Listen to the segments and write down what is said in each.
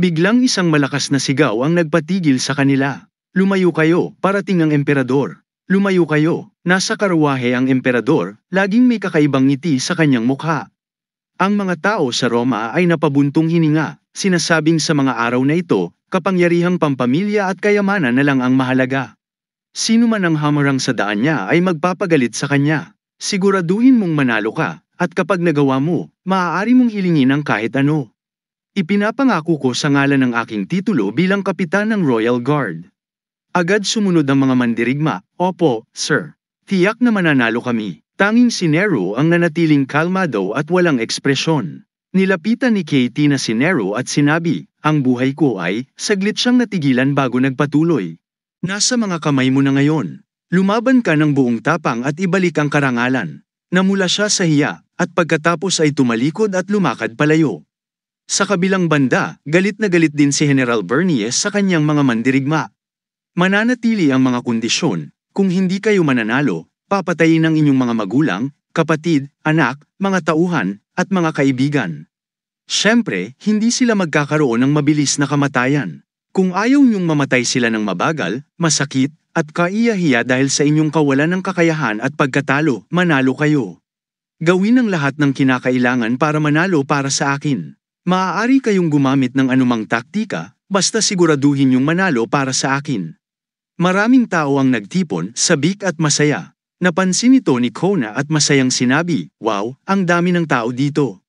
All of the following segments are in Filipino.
Biglang isang malakas na sigaw ang nagpatigil sa kanila. Lumayo kayo, parating ang emperador. Lumayo kayo, nasa karuwahe ang emperador, laging may kakaibang ngiti sa kanyang mukha. Ang mga tao sa Roma ay napabuntong hininga, sinasabing sa mga araw na ito, kapangyarihang pampamilya at kayamanan na lang ang mahalaga. Sino man ang hamarang sa daan niya ay magpapagalit sa kanya. Siguraduhin mong manalo ka, at kapag nagawa mo, maaari mong hilingin ang kahit ano. Ipinapangako ko sa ngalan ng aking titulo bilang kapitan ng Royal Guard. Agad sumunod ang mga mandirigma, Opo, Sir. Tiyak na mananalo kami. Tanging si Nero ang nanatiling kalmado at walang ekspresyon. Nilapitan ni Katie na si Nero at sinabi, Ang buhay ko ay, saglit siyang natigilan bago nagpatuloy. Nasa mga kamay mo na ngayon. Lumaban ka ng buong tapang at ibalik ang karangalan. Namula siya sa hiya, at pagkatapos ay tumalikod at lumakad palayo. Sa kabilang banda, galit na galit din si General Bernier sa kanyang mga mandirigma. Mananatili ang mga kondisyon, kung hindi kayo mananalo, papatayin ang inyong mga magulang, kapatid, anak, mga tauhan, at mga kaibigan. Siyempre, hindi sila magkakaroon ng mabilis na kamatayan. Kung ayaw niyong mamatay sila ng mabagal, masakit, at kaiyahiya dahil sa inyong kawalan ng kakayahan at pagkatalo, manalo kayo. Gawin ang lahat ng kinakailangan para manalo para sa akin. Maaari kayong gumamit ng anumang taktika, basta siguraduhin yung manalo para sa akin. Maraming tao ang nagtipon, sabik at masaya. Napansin ito ni Kona at masayang sinabi, Wow, ang dami ng tao dito.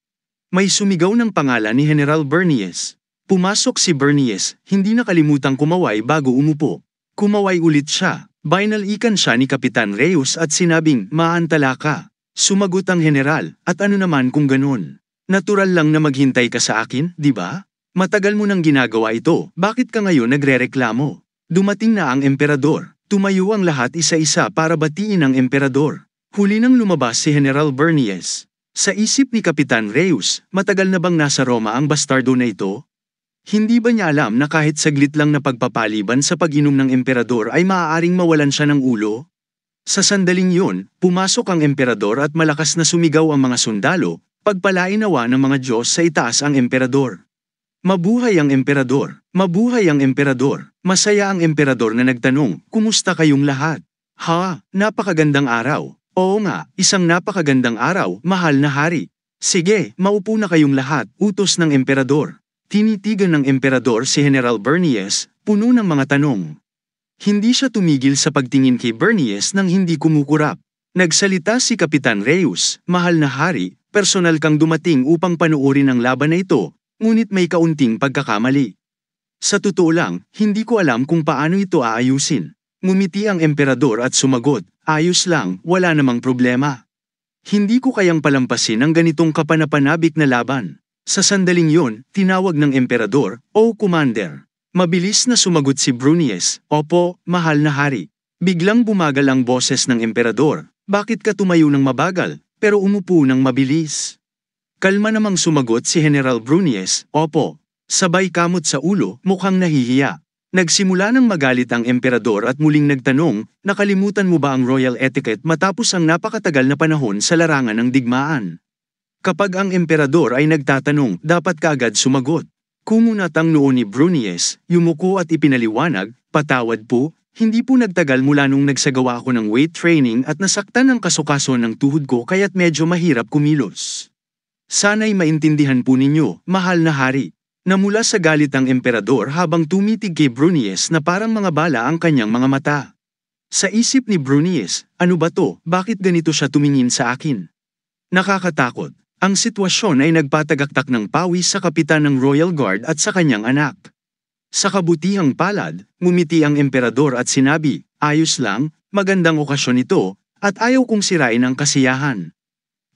May sumigaw ng pangalan ni General Bernies. Pumasok si Bernies, hindi nakalimutang kumaway bago umupo. Kumaway ulit siya, binalikan siya ni Kapitan Reyes at sinabing, maantala ka. Sumagot ang general, at ano naman kung ganun. Natural lang na maghintay ka sa akin, di ba? Matagal mo nang ginagawa ito, bakit ka ngayon nagrereklamo? Dumating na ang emperador, tumayo ang lahat isa-isa para batiin ang emperador. Huli nang lumabas si General Bernies. Sa isip ni Kapitan Reus, matagal na bang nasa Roma ang bastardo na ito? Hindi ba niya alam na kahit saglit lang na pagpapaliban sa pag-inom ng emperador ay maaaring mawalan siya ng ulo? Sa sandaling yun, pumasok ang emperador at malakas na sumigaw ang mga sundalo, Pagpalainawa ng mga Diyos sa itaas ang emperador. Mabuhay ang emperador, mabuhay ang emperador, masaya ang emperador na nagtanong, kumusta kayong lahat? Ha, napakagandang araw. Oo nga, isang napakagandang araw, mahal na hari. Sige, maupo na kayong lahat, utos ng emperador. Tinitigan ng emperador si General Bernies, puno ng mga tanong. Hindi siya tumigil sa pagtingin kay Bernies nang hindi kumukurap. Nagsalita si Kapitan Reyes, mahal na hari, personal kang dumating upang panuorin ang laban na ito, ngunit may kaunting pagkakamali. Sa totoo lang, hindi ko alam kung paano ito aayusin. Ngumiti ang emperador at sumagot, ayos lang, wala namang problema. Hindi ko kayang palampasin ang ganitong kapanapanabik na laban. Sa sandaling yun, tinawag ng emperador, O Commander. Mabilis na sumagot si Brunies, Opo, mahal na hari. Biglang bumagal ang boses ng emperador, bakit ka tumayo ng mabagal? pero umupo ng mabilis. Kalma namang sumagot si General Brunies, Opo, sabay kamot sa ulo, mukhang nahihiya. Nagsimula ng magalit ang emperador at muling nagtanong, nakalimutan mo ba ang royal etiquette matapos ang napakatagal na panahon sa larangan ng digmaan? Kapag ang emperador ay nagtatanong, dapat kaagad sumagot. Kumunat ang noon ni Brunies, yumuko at ipinaliwanag, patawad po, hindi po nagtagal mula nung nagsagawa ako ng weight training at nasaktan ang kasukaso ng tuhod ko kaya't medyo mahirap kumilos. Sana'y maintindihan po ninyo, mahal na hari, na mula sa galit ang emperador habang tumitig kay Brunies na parang mga bala ang kanyang mga mata. Sa isip ni Brunies, ano ba to, bakit ganito siya tumingin sa akin? Nakakatakot, ang sitwasyon ay nagpatagaktak ng pawis sa kapitan ng Royal Guard at sa kanyang anak. Sa kabutihang palad, ngumiti ang emperador at sinabi, ayos lang, magandang okasyon ito, at ayaw kong sirain ang kasiyahan.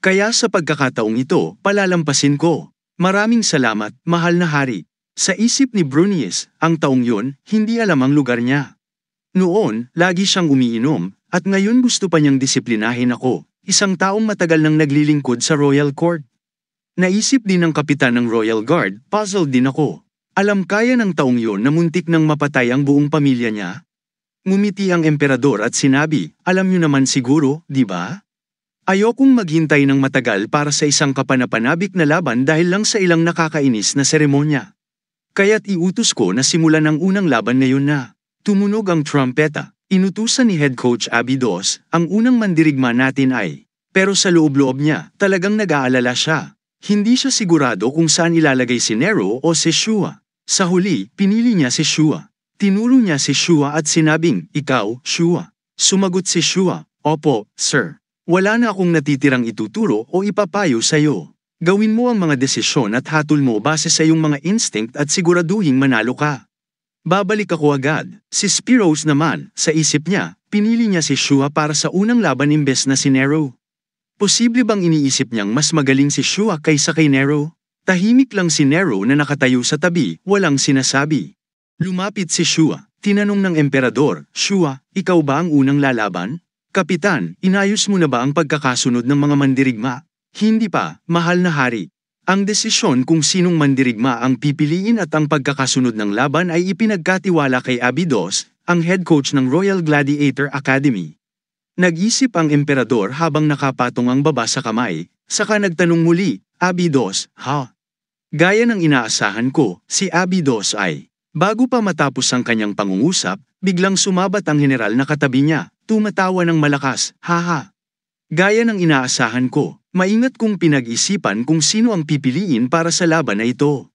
Kaya sa pagkakataong ito, palalampasin ko. Maraming salamat, mahal na hari. Sa isip ni Brunius, ang taong yun, hindi alam ang lugar niya. Noon, lagi siyang umiinom, at ngayon gusto pa niyang disiplinahin ako, isang taong matagal nang naglilingkod sa royal court. Naisip din ng kapitan ng royal guard, puzzled din ako. Alam kaya ng taong yun na muntik nang mapatay ang buong pamilya niya? Ngumiti ang emperador at sinabi, alam niyo naman siguro, di ba? Ayokong maghintay ng matagal para sa isang kapanapanabik na laban dahil lang sa ilang nakakainis na seremonya. Kaya't iutos ko na simulan ang unang laban ngayon na. Tumunog ang trumpeta. Inutusan ni head coach Abby Dos, ang unang mandirigma natin ay, pero sa loob-loob niya, talagang nag-aalala siya. Hindi siya sigurado kung saan ilalagay si Nero o si Shua. Sa huli, pinili niya si Shua. Tinuro niya si Shua at sinabing, Ikaw, Shua. Sumagot si Shua, Opo, Sir. Wala na akong natitirang ituturo o ipapayo sa iyo. Gawin mo ang mga desisyon at hatol mo base sa iyong mga instinct at siguraduhing manalo ka. Babalik ako agad. Si Spiros naman, sa isip niya, pinili niya si Shua para sa unang laban imbes na si Nero. Posible bang iniisip niyang mas magaling si Shua kaysa kay Nero? Tahimik lang si Nero na nakatayo sa tabi, walang sinasabi. Lumapit si Shua, tinanong ng emperador, Shua, ikaw ba ang unang lalaban? Kapitan, inayos mo na ba ang pagkakasunod ng mga mandirigma? Hindi pa, mahal na hari. Ang desisyon kung sinong mandirigma ang pipiliin at ang pagkakasunod ng laban ay ipinagkatiwala kay Abidos, ang head coach ng Royal Gladiator Academy. Nag-isip ang emperador habang nakapatong ang baba sa kamay, saka nagtanong muli, Abidos, ha? Gaya ng inaasahan ko, si Abby Dos ay, bago pa matapos ang kanyang pangungusap, biglang sumabat ang general na katabi niya, tumatawa ng malakas, haha. Gaya ng inaasahan ko, maingat kong pinag-isipan kung sino ang pipiliin para sa laban na ito.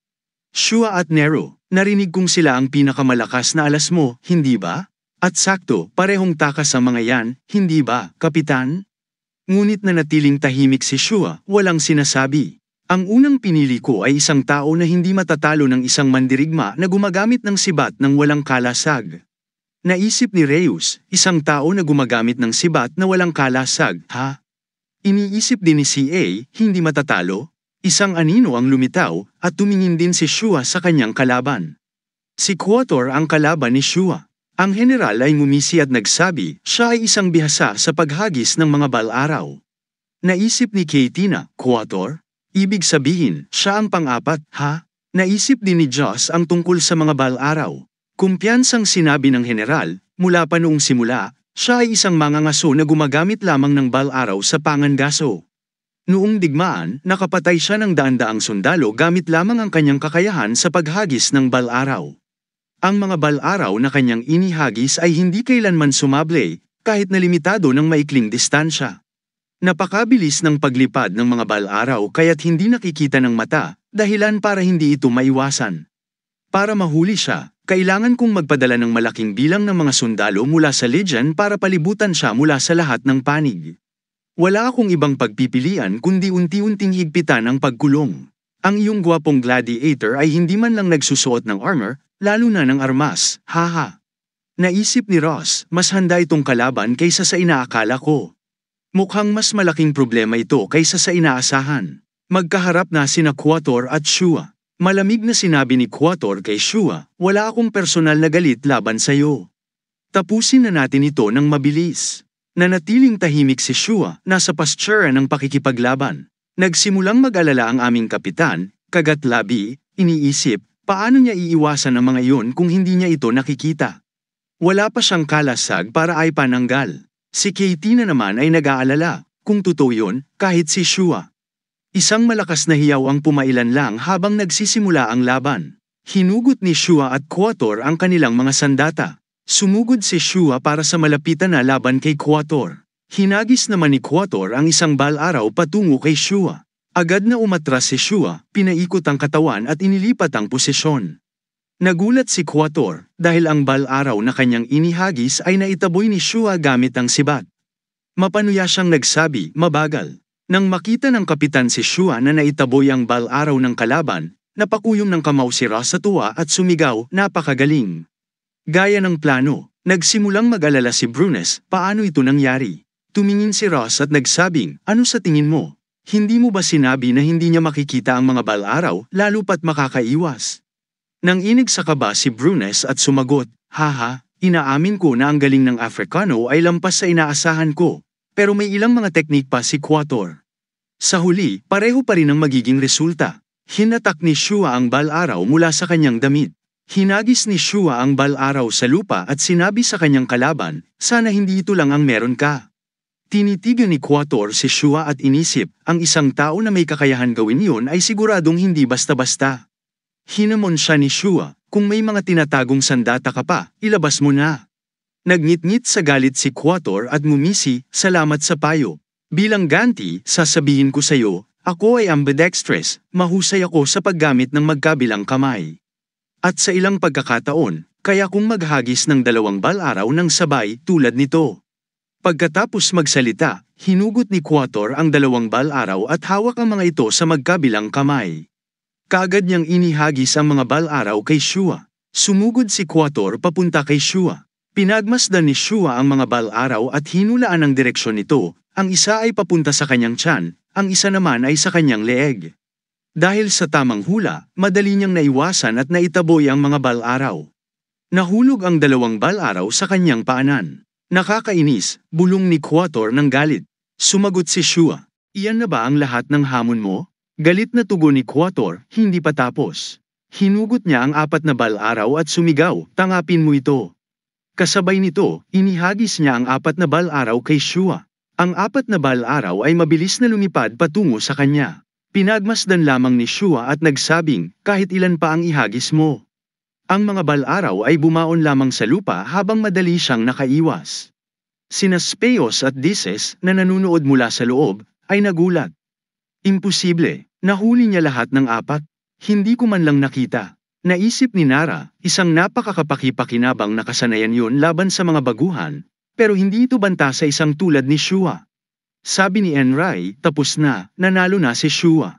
Shua at Nero, narinig kong sila ang pinakamalakas na alas mo, hindi ba? At sakto, parehong takas sa mga yan, hindi ba, kapitan? Ngunit na natiling tahimik si Shua, walang sinasabi. Ang unang pinili ko ay isang tao na hindi matatalo ng isang mandirigma na gumagamit ng sibat ng walang kalasag. Naisip ni Reyes, isang tao na gumagamit ng sibat na walang kalasag, ha? Iniisip din ni CA, hindi matatalo? Isang anino ang lumitaw at tumingin din si Shua sa kanyang kalaban. Si Quator ang kalaban ni Shua. Ang general ay ngumisi at nagsabi, siya ay isang bihasa sa paghagis ng mga balaraw. Naisip ni Katina, Quator, Ibig sabihin, siya ang pang-apat, ha? Naisip din ni Joss ang tungkol sa mga balaraw. Kumpiyansang sinabi ng general, mula pa noong simula, siya ay isang mangangaso na gumagamit lamang ng balaraw sa pangangaso. Noong digmaan, nakapatay siya ng daan-daang sundalo gamit lamang ang kanyang kakayahan sa paghagis ng balaraw. Ang mga balaraw na kanyang inihagis ay hindi kailanman sumable, kahit na limitado ng maikling distansya. Napakabilis ng paglipad ng mga balaraw kaya't hindi nakikita ng mata, dahilan para hindi ito maiwasan. Para mahuli siya, kailangan kong magpadala ng malaking bilang ng mga sundalo mula sa Legion para palibutan siya mula sa lahat ng panig. Wala akong ibang pagpipilian kundi unti-unting higpitan ang pagkulong. Ang iyong gwapong gladiator ay hindi man lang nagsusuot ng armor, lalo na ng armas, haha. Naisip ni Ross, mas handa itong kalaban kaysa sa inaakala ko. Mukhang mas malaking problema ito kaysa sa inaasahan. Magkaharap na sina Quator at Shua. Malamig na sinabi ni Quator kay Shua, wala akong personal na galit laban sa'yo. Tapusin na natin ito ng mabilis. Nanatiling tahimik si Shua, nasa pasture ng pakikipaglaban. Nagsimulang mag-alala ang aming kapitan, kagat labi, iniisip, paano niya iiwasan ang mga iyon kung hindi niya ito nakikita. Wala pa siyang kalasag para ay pananggal. Si Katie na naman ay nag-aalala, kung totoo yun, kahit si Shua. Isang malakas na hiyaw ang pumailan lang habang nagsisimula ang laban. Hinugot ni Shua at Quator ang kanilang mga sandata. Sumugod si Shua para sa malapitan na laban kay Quator. Hinagis naman ni Quator ang isang balaraw patungo kay Shua. Agad na umatras si Shua, pinaikot ang katawan at inilipat ang posisyon. Nagulat si Quator dahil ang balaraw na kanyang inihagis ay naitaboy ni Shua gamit ang sibat. Mapanuya siyang nagsabi, mabagal. Nang makita ng kapitan si Shua na naitaboy ang balaraw ng kalaban, napakuyom ng kamaw si Ra sa tuwa at sumigaw, napakagaling. Gaya ng plano, nagsimulang mag-alala si Brunes, paano ito nangyari? Tumingin si Ross at nagsabing, ano sa tingin mo? Hindi mo ba sinabi na hindi niya makikita ang mga balaraw, lalo pat makakaiwas? Nang inig sa kaba si Brunes at sumagot, Haha, inaamin ko na ang galing ng Africano ay lampas sa inaasahan ko, pero may ilang mga teknik pa si Quator. Sa huli, pareho pa rin ang magiging resulta. Hinatak ni Shua ang balaraw mula sa kanyang damit. Hinagis ni Shua ang balaraw sa lupa at sinabi sa kanyang kalaban, sana hindi ito lang ang meron ka. Tinitigan ni Quator si Shua at inisip, ang isang tao na may kakayahan gawin yon ay siguradong hindi basta-basta. Hinamon siya ni Shua, kung may mga tinatagong sandata ka pa, ilabas mo na. Nagngit-ngit sa galit si Quator at mumisi, salamat sa payo. Bilang ganti, sasabihin ko sa iyo, ako ay ambidextrous, mahusay ako sa paggamit ng magkabilang kamay. At sa ilang pagkakataon, kaya kung maghagis ng dalawang balaraw ng sabay tulad nito. Pagkatapos magsalita, hinugot ni Quator ang dalawang balaraw at hawak ang mga ito sa magkabilang kamay. Kagad niyang inihagis sa mga balaraw kay Shua. Sumugod si Quator papunta kay Shua. Pinagmasdan ni Shua ang mga balaraw at hinulaan ang direksyon nito, ang isa ay papunta sa kanyang tiyan, ang isa naman ay sa kanyang leeg. Dahil sa tamang hula, madali niyang naiwasan at naitaboy ang mga balaraw. Nahulog ang dalawang balaraw sa kanyang paanan. Nakakainis, bulong ni Quator ng galit. Sumagot si Shua, iyan na ba ang lahat ng hamon mo? Galit na tugon ni Quator, hindi pa tapos. Hinugot niya ang apat na balaraw at sumigaw, tangapin mo ito. Kasabay nito, inihagis niya ang apat na balaraw kay Shua. Ang apat na balaraw ay mabilis na lumipad patungo sa kanya. Pinagmasdan lamang ni Shua at nagsabing, kahit ilan pa ang ihagis mo. Ang mga balaraw ay bumaon lamang sa lupa habang madali siyang nakaiwas. Sina Speos at Dises na nanunood mula sa loob, ay nagulat. Imposible, nahuli niya lahat ng apat. Hindi ko man lang nakita. Naisip ni Nara, isang napakakapakipakinabang na kasanayan yon laban sa mga baguhan, pero hindi ito banta sa isang tulad ni Shua. Sabi ni Enrai, tapos na, nanalo na si Shua.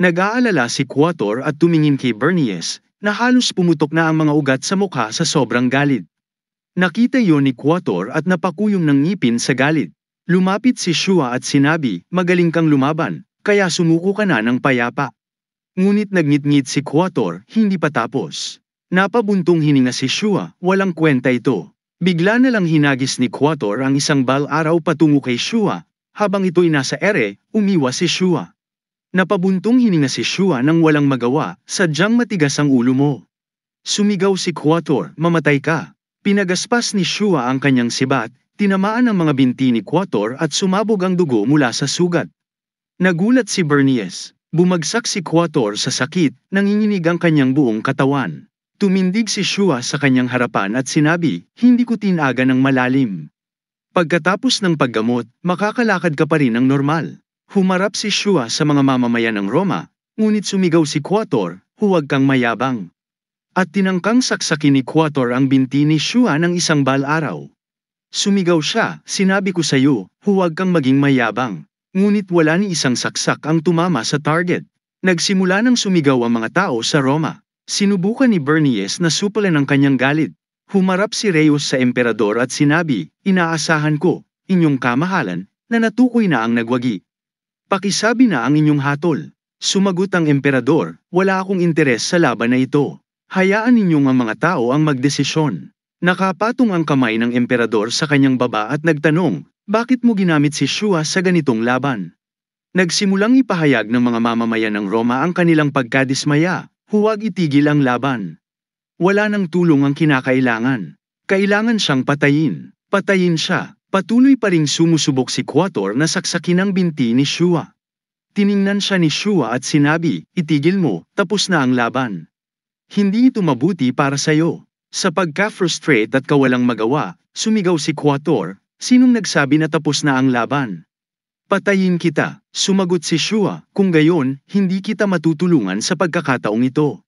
Nag-aalala si Quator at tumingin kay Bernies, na halos pumutok na ang mga ugat sa mukha sa sobrang galit. Nakita yon ni Quator at napakuyong ng ngipin sa galit. Lumapit si Shua at sinabi, magaling kang lumaban, kaya sumuko ka na ng payapa. Ngunit nagngit-ngit si Quator, hindi pa tapos. Napabuntong hininga si Shua, walang kwenta ito. Bigla na lang hinagis ni Quator ang isang bal-araw patungo kay Shua, habang ito'y nasa ere, umiwas si Shua. Napabuntong hininga si Shua nang walang magawa, sadyang matigas ang ulo mo. Sumigaw si Quator, mamatay ka. Pinagaspas ni Shua ang kanyang sibat, tinamaan ang mga binti ni Quator at sumabog ang dugo mula sa sugat. Nagulat si Bernies. Bumagsak si Quator sa sakit, nanginginig ang kanyang buong katawan. Tumindig si Shua sa kanyang harapan at sinabi, hindi ko tinaga ng malalim. Pagkatapos ng paggamot, makakalakad ka pa rin ng normal. Humarap si Shua sa mga mamamayan ng Roma, ngunit sumigaw si Quator, huwag kang mayabang. At tinangkang saksakin ni Quator ang binti ni Shua ng isang bal-araw. Sumigaw siya, sinabi ko sa iyo, huwag kang maging mayabang. Ngunit wala ni isang saksak ang tumama sa target. Nagsimula ng sumigaw ang mga tao sa Roma. Sinubukan ni Bernies na supalan ang kanyang galit. Humarap si Reyes sa emperador at sinabi, Inaasahan ko, inyong kamahalan, na natukoy na ang nagwagi. Pakisabi na ang inyong hatol. Sumagot ang emperador, wala akong interes sa laban na ito. Hayaan ninyong ang mga tao ang magdesisyon. Nakapatong ang kamay ng emperador sa kanyang baba at nagtanong, bakit mo ginamit si Shua sa ganitong laban? Nagsimulang ipahayag ng mga mamamayan ng Roma ang kanilang pagkadismaya, huwag itigil ang laban. Wala nang tulong ang kinakailangan. Kailangan siyang patayin. Patayin siya. Patuloy pa ring sumusubok si Quator na saksakin ang binti ni Shua. Tiningnan siya ni Shua at sinabi, itigil mo, tapos na ang laban. Hindi ito mabuti para sayo. Sa pagka-frustrate at kawalang magawa, sumigaw si Quator, Sinong nagsabi na tapos na ang laban? Patayin kita, sumagot si Shua, kung gayon, hindi kita matutulungan sa pagkakataong ito.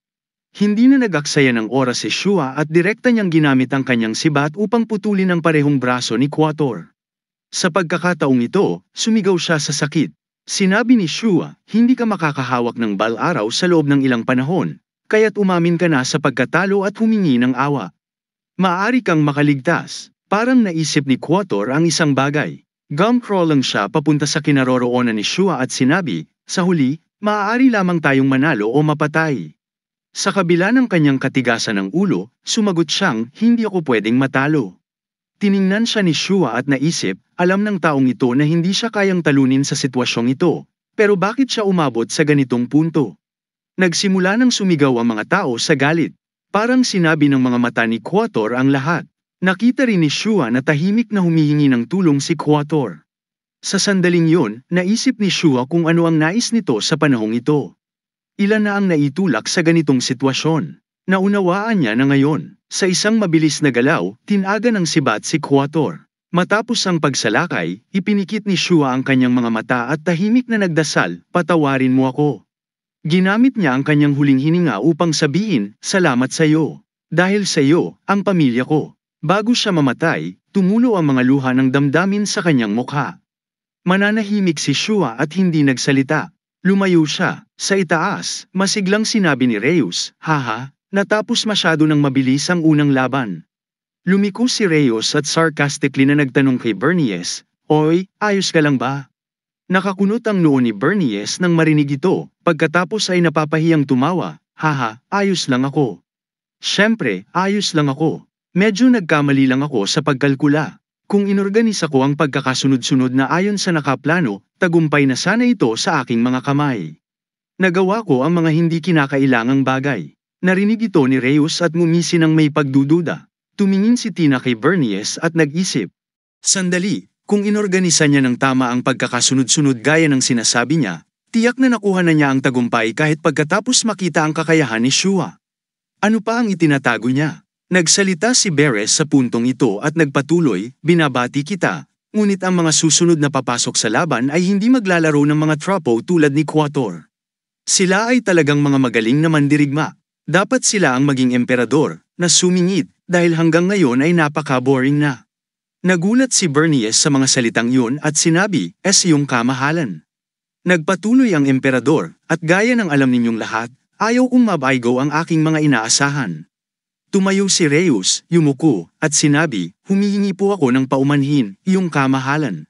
Hindi na nagaksaya ng oras si Shua at direkta niyang ginamit ang kanyang sibat upang putulin ang parehong braso ni Quator. Sa pagkakataong ito, sumigaw siya sa sakit. Sinabi ni Shua, hindi ka makakahawak ng balaraw sa loob ng ilang panahon, kaya't umamin ka na sa pagkatalo at humingi ng awa. Maari kang makaligtas. Parang naisip ni Quator ang isang bagay. lang siya papunta sa kinaroroonan ni Shua at sinabi, sa huli, maaari lamang tayong manalo o mapatay. Sa kabila ng kanyang katigasan ng ulo, sumagot siyang, hindi ako pwedeng matalo. Tiningnan siya ni Shua at naisip, alam ng taong ito na hindi siya kayang talunin sa sitwasyong ito, pero bakit siya umabot sa ganitong punto? Nagsimula ng sumigaw ang mga tao sa galit. Parang sinabi ng mga mata ni Quator ang lahat. Nakita rin ni Shua na tahimik na humihingi ng tulong si Quator. Sa sandaling yon, naisip ni Shua kung ano ang nais nito sa panahong ito. Ilan na ang naitulak sa ganitong sitwasyon. Naunawaan niya na ngayon, sa isang mabilis na galaw, tinaga ng sibat si Quator. Matapos ang pagsalakay, ipinikit ni Shua ang kanyang mga mata at tahimik na nagdasal, patawarin mo ako. Ginamit niya ang kanyang huling hininga upang sabihin, salamat sa iyo. Dahil sa iyo, ang pamilya ko. Bago siya mamatay, tumulo ang mga luha ng damdamin sa kanyang mukha. Mananahimik si Shua at hindi nagsalita. Lumayo siya, sa itaas, masiglang sinabi ni Reyes, Haha, natapos masyado ng mabilis ang unang laban. Lumiko si Reyes at sarcastically na nagtanong kay Bernies, Oy, ayos ka lang ba? Nakakunot ang noo ni Bernies nang marinig ito, pagkatapos ay napapahiyang tumawa, Haha, ayos lang ako. Siyempre, ayos lang ako. Medyo nagkamali lang ako sa pagkalkula. Kung inorganisa ko ang pagkakasunod-sunod na ayon sa nakaplano, tagumpay na sana ito sa aking mga kamay. Nagawa ko ang mga hindi kinakailangang bagay. Narinig ito ni Reyes at ngumisi ng may pagdududa. Tumingin si Tina kay Bernies at nag-isip. Sandali, kung inorganisa niya ng tama ang pagkakasunod-sunod gaya ng sinasabi niya, tiyak na nakuha na niya ang tagumpay kahit pagkatapos makita ang kakayahan ni Shua. Ano pa ang itinatago niya? Nagsalita si Beres sa puntong ito at nagpatuloy, binabati kita, ngunit ang mga susunod na papasok sa laban ay hindi maglalaro ng mga trapo tulad ni Quator. Sila ay talagang mga magaling na mandirigma. Dapat sila ang maging emperador, na sumingit, dahil hanggang ngayon ay napaka-boring na. Nagulat si Bernies sa mga salitang yun at sinabi, es iyong kamahalan. Nagpatuloy ang emperador, at gaya ng alam ninyong lahat, ayaw kong mabaygo ang aking mga inaasahan. Tumayo si Reyes, yumuko, at sinabi, humihingi po ako ng paumanhin, iyong kamahalan.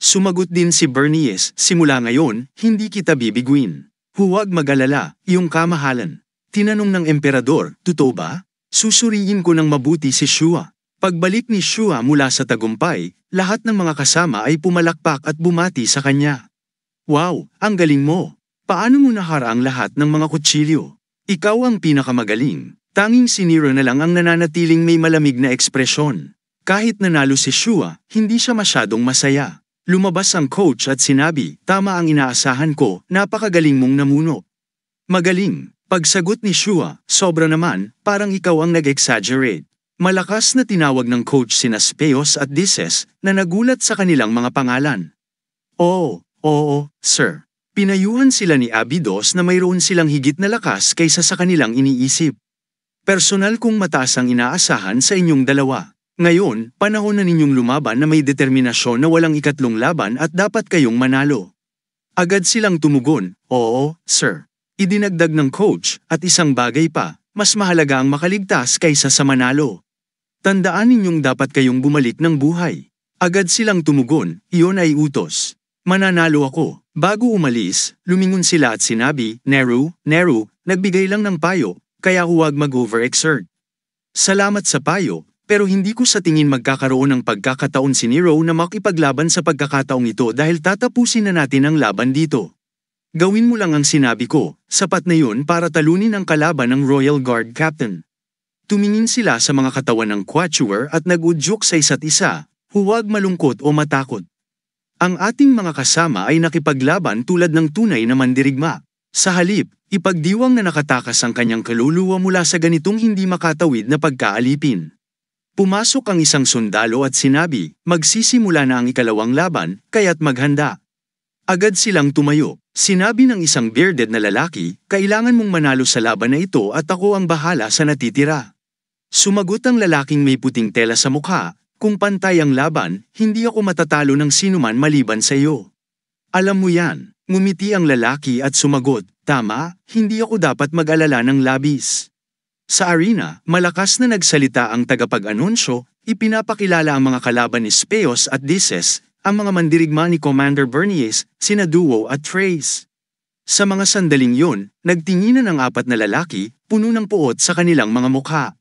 Sumagot din si Bernies, simula ngayon, hindi kita bibiguin. Huwag magalala, iyong kamahalan. Tinanong ng emperador, totoo ba? Susuriin ko ng mabuti si Shua. Pagbalik ni Shua mula sa tagumpay, lahat ng mga kasama ay pumalakpak at bumati sa kanya. Wow, ang galing mo! Paano mo nahara ang lahat ng mga kutsilyo? Ikaw ang pinakamagaling. Tanging siniro na lang ang nananatiling may malamig na ekspresyon. Kahit nanalo si Shua, hindi siya masyadong masaya. Lumabas ang coach at sinabi, tama ang inaasahan ko, napakagaling mong namuno. Magaling. Pagsagot ni Shua, sobra naman, parang ikaw ang nag-exaggerate. Malakas na tinawag ng coach sina Speos at Dices na nagulat sa kanilang mga pangalan. Oo, oo, oh, oh, sir. Pinayuhan sila ni Abidos na mayroon silang higit na lakas kaysa sa kanilang iniisip. Personal kong mataas ang inaasahan sa inyong dalawa. Ngayon, panahon na ninyong lumaban na may determinasyon na walang ikatlong laban at dapat kayong manalo. Agad silang tumugon, Oo, sir. Idinagdag ng coach at isang bagay pa, mas mahalaga ang makaligtas kaysa sa manalo. Tandaan ninyong dapat kayong bumalik ng buhay. Agad silang tumugon, iyon ay utos. Mananalo ako. Bago umalis, lumingon sila at sinabi, Neru, Neru, nagbigay lang ng payo, kaya huwag mag-overexert. Salamat sa payo, pero hindi ko sa tingin magkakaroon ng pagkakataon si Nero na makipaglaban sa pagkakataong ito dahil tatapusin na natin ang laban dito. Gawin mo lang ang sinabi ko, sapat na yun para talunin ang kalaban ng Royal Guard Captain. Tumingin sila sa mga katawan ng Quatuor at nagudyok sa isa't isa, huwag malungkot o matakot. Ang ating mga kasama ay nakipaglaban tulad ng tunay na mandirigma. Sa halip, ipagdiwang na nakatakas ang kanyang kaluluwa mula sa ganitong hindi makatawid na pagkaalipin. Pumasok ang isang sundalo at sinabi, magsisimula na ang ikalawang laban, kaya't maghanda. Agad silang tumayo. Sinabi ng isang bearded na lalaki, kailangan mong manalo sa laban na ito at ako ang bahala sa natitira. Sumagot ang lalaking may puting tela sa mukha, kung pantay ang laban, hindi ako matatalo ng sinuman maliban sa iyo. Alam mo yan. Ngumiti ang lalaki at sumagot, Tama, hindi ako dapat mag-alala ng labis. Sa arena, malakas na nagsalita ang tagapag-anunsyo, ipinapakilala ang mga kalaban ni Speos at Dices, ang mga mandirigma ni Commander Bernies, sina Duo at Trace. Sa mga sandaling yun, nagtinginan ang apat na lalaki, puno ng puot sa kanilang mga mukha.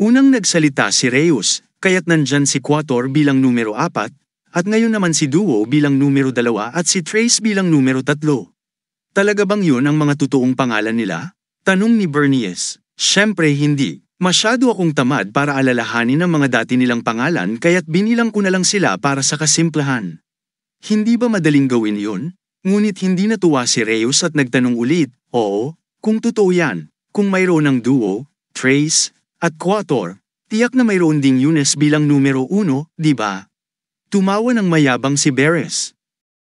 Unang nagsalita si Reus, kaya't nandyan si Quator bilang numero apat, at ngayon naman si Duo bilang numero dalawa at si Trace bilang numero tatlo. Talaga bang yun ang mga totoong pangalan nila? Tanong ni Bernies. Siyempre hindi. Masyado akong tamad para alalahanin ang mga dati nilang pangalan kaya't binilang ko na lang sila para sa kasimplahan. Hindi ba madaling gawin yun? Ngunit hindi natuwa si Reyes at nagtanong ulit, Oo, kung totoo yan, kung mayroon ng duo, Trace, at Quator, tiyak na mayroon ding Eunice bilang numero uno, di ba? Tumawa ng mayabang si Beres.